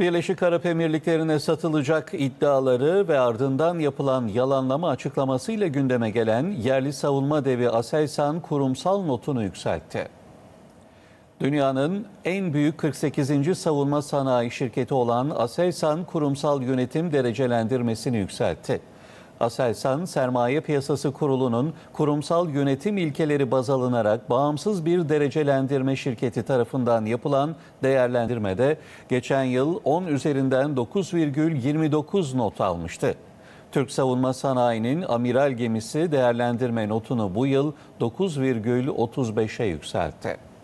Birleşik Arap Emirlikleri'ne satılacak iddiaları ve ardından yapılan yalanlama açıklamasıyla gündeme gelen yerli savunma devi Aselsan kurumsal notunu yükseltti. Dünyanın en büyük 48. savunma sanayi şirketi olan Aselsan kurumsal yönetim derecelendirmesini yükseltti. Aselsan Sermaye Piyasası Kurulu'nun kurumsal yönetim ilkeleri baz alınarak bağımsız bir derecelendirme şirketi tarafından yapılan değerlendirmede geçen yıl 10 üzerinden 9,29 not almıştı. Türk Savunma Sanayi'nin amiral gemisi değerlendirme notunu bu yıl 9,35'e yükseltti.